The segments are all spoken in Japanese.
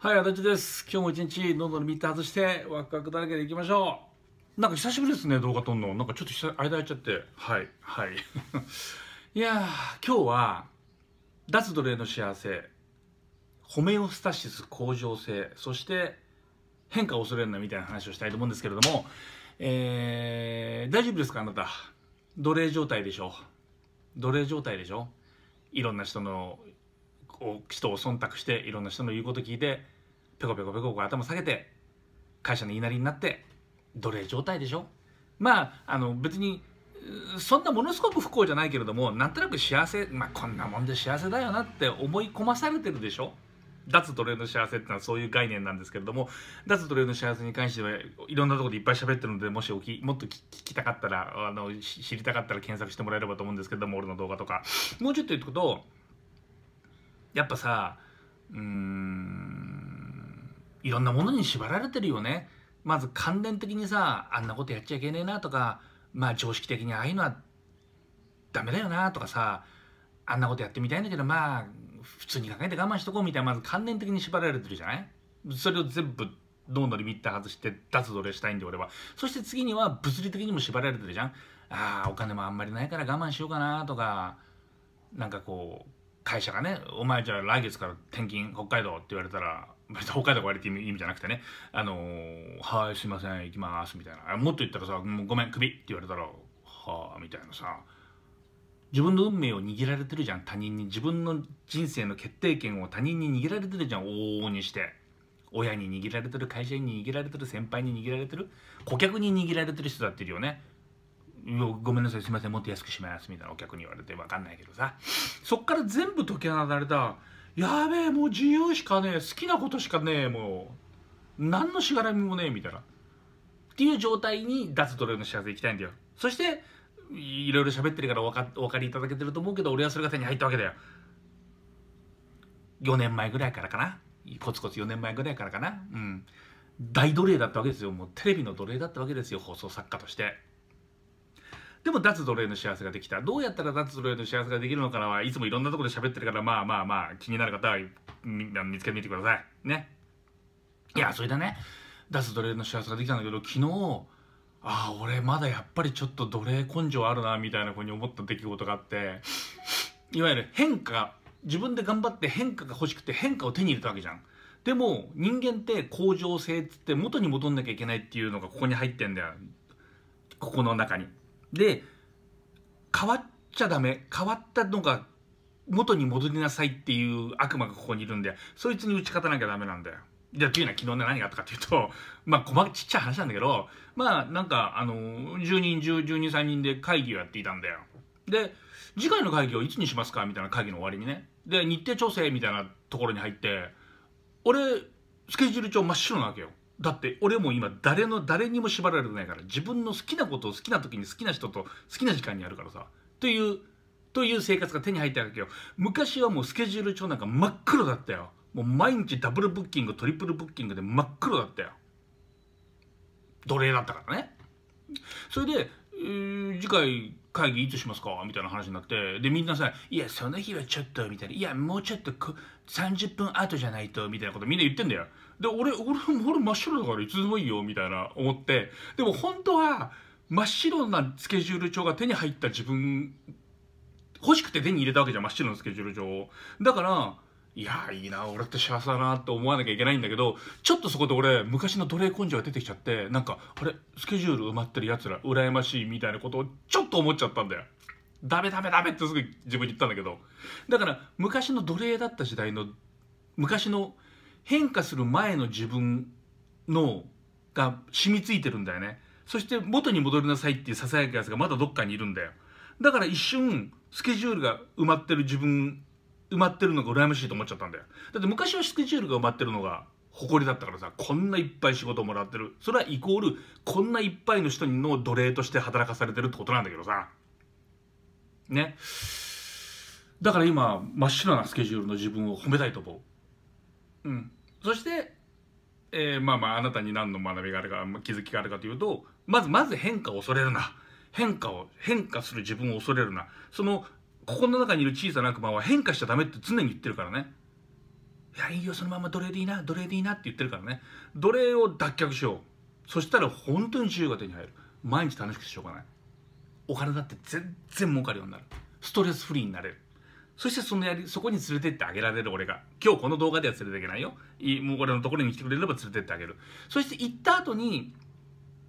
はい、足立です。今日も一日、どんどんッて外して、ワクワクだらけでいきましょう。なんか久しぶりですね、動画撮るの。なんかちょっと間空いちゃって。はい、はい。いやー、今日は、脱奴隷の幸せ、ホメオスタシス向上性、そして変化を恐れるなみたいな話をしたいと思うんですけれども、えー、大丈夫ですかあなた。奴隷状態でしょ。奴隷状態でしょいろんな人の人を忖度していろんな人の言うこと聞いてペコペコペコ頭下げて会社の言いなりになって奴隷状態でしょまああの別にそんなものすごく不幸じゃないけれどもなんとなく幸せまあこんなもんで幸せだよなって思い込まされてるでしょ脱奴隷の幸せってのはそういう概念なんですけれども脱奴隷の幸せに関してはいろんなところでいっぱい喋ってるのでもしおきもっと聞きたかったらあの知りたかったら検索してもらえればと思うんですけれども俺の動画とかもうちょっと言うとやっぱさうーんいろんなものに縛られてるよねまず関連的にさあんなことやっちゃいけねえなとかまあ常識的にああいうのはダメだよなとかさあんなことやってみたいんだけどまあ普通に考えて我慢しとこうみたいなまず関連的に縛られてるじゃないそれを全部脳のリミッター外して脱奴隷したいんで俺はそして次には物理的にも縛られてるじゃんあお金もあんまりないから我慢しようかなとかなんかこう会社がね、お前じゃあ来月から転勤北海道って言われたら、別に北海道が悪いって意味じゃなくてね、あのー、はい、すいません、行きます、みたいな。もっと言ったらさ、もうごめん、クビって言われたら、はあ、みたいなさ。自分の運命を握られてるじゃん、他人に。自分の人生の決定権を他人に握られてるじゃん、往々にして。親に握られてる、会社に握られてる、先輩に握られてる、顧客に握られてる人だっているよね。ごめんなさいすいませんもっと安くしますみたいなお客に言われて分かんないけどさそっから全部解き放たれたやべえもう自由しかねえ好きなことしかねえもう何のしがらみもねえみたいなっていう状態に脱奴隷の幸せ行きたいんだよそしていろいろ喋ってるからお分かお分かりいただけてると思うけど俺はそれが手に入ったわけだよ4年前ぐらいからかなコツコツ4年前ぐらいからかなうん大奴隷だったわけですよもうテレビの奴隷だったわけですよ放送作家としてでも脱奴隷の幸せができた。どうやったら脱奴隷の幸せができるのかなはいつもいろんなところで喋ってるから、まあまあまあ、気になる方は見つけてみてください。ね。いや、それだね。脱奴隷の幸せができたんだけど、昨日、ああ、俺まだやっぱりちょっと奴隷根性あるな、みたいなふうに思った出来事があって、いわゆる変化、自分で頑張って変化が欲しくて変化を手に入れたわけじゃん。でも人間って恒常性っつって元に戻んなきゃいけないっていうのがここに入ってんだよ。ここの中に。で変わっちゃダメ変わったのが元に戻りなさいっていう悪魔がここにいるんでそいつに打ち勝たなきゃダメなんだよ。じゃあ、というのは昨日ね、何があったかというと、まあ、小ま、ちっちゃい話なんだけど、まあ、なんか、あの、10人、10、12、3人で会議をやっていたんだよ。で、次回の会議をいつにしますかみたいな会議の終わりにね。で、日程調整みたいなところに入って、俺、スケジュール帳真っ白なわけよ。だって俺も今誰の誰にも縛られてないから自分の好きなことを好きな時に好きな人と好きな時間にやるからさというという生活が手に入ったわけよ昔はもうスケジュール帳なんか真っ黒だったよもう毎日ダブルブッキングトリプルブッキングで真っ黒だったよ奴隷だったからねそれで、えー、次回会議いつしますかみたいな話になって、で、みんなさ、いや、その日はちょっと、みたいな、いや、もうちょっとこ、30分後じゃないと、みたいなことみんな言ってんだよ。で、俺、俺、俺真っ白だからいつでもいいよ、みたいな思って、でも本当は、真っ白なスケジュール帳が手に入った自分、欲しくて手に入れたわけじゃん、真っ白のスケジュール帳を。だから、いやいいな俺って幸せだなって思わなきゃいけないんだけどちょっとそこで俺昔の奴隷根性が出てきちゃってなんかあれスケジュール埋まってるやつら羨ましいみたいなことをちょっと思っちゃったんだよ。ダメダメダメってすぐ自分に言ったんだけどだから昔の奴隷だった時代の昔の変化する前の自分のが染みついてるんだよねそして元に戻りなさいっていうささやくやつがまだどっかにいるんだよだから一瞬スケジュールが埋まってる自分埋まってるのが羨ましいと思っちゃったんだよ。だって昔はスケジュールが埋まってるのが誇りだったからさ、こんないっぱい仕事をもらってる。それはイコール、こんないっぱいの人の奴隷として働かされてるってことなんだけどさ。ね。だから今、真っ白なスケジュールの自分を褒めたいと思う。うん。そして、えー、まあまあ、あなたに何の学びがあるか、気づきがあるかというと、まず、まず変化を恐れるな。変化を、変化する自分を恐れるな。そのここの中にいる小さな悪魔は変化しちゃダメって常に言ってるからね。いや、いいよ、そのまま奴隷でいいな、奴隷でいいなって言ってるからね。奴隷を脱却しよう。そしたら本当に自由が手に入る。毎日楽しくてしょうがない。お金だって全然儲かるようになる。ストレスフリーになれる。そしてそのやり、そこに連れてってあげられる俺が。今日この動画では連れていけないよ。いもう俺のところに来てくれれば連れてってあげる。そして行った後に、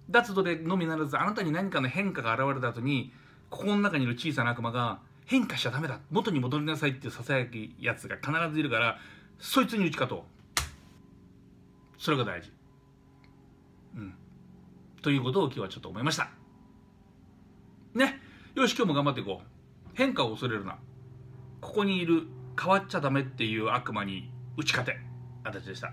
脱奴隷のみならず、あなたに何かの変化が現れた後に、ここの中にいる小さな悪魔が、変化しちゃダメだ元に戻りなさいっていうささやきやつが必ずいるからそいつに打ち勝とうそれが大事うんということを今日はちょっと思いましたねよし今日も頑張っていこう変化を恐れるなここにいる変わっちゃダメっていう悪魔に打ち勝て形でした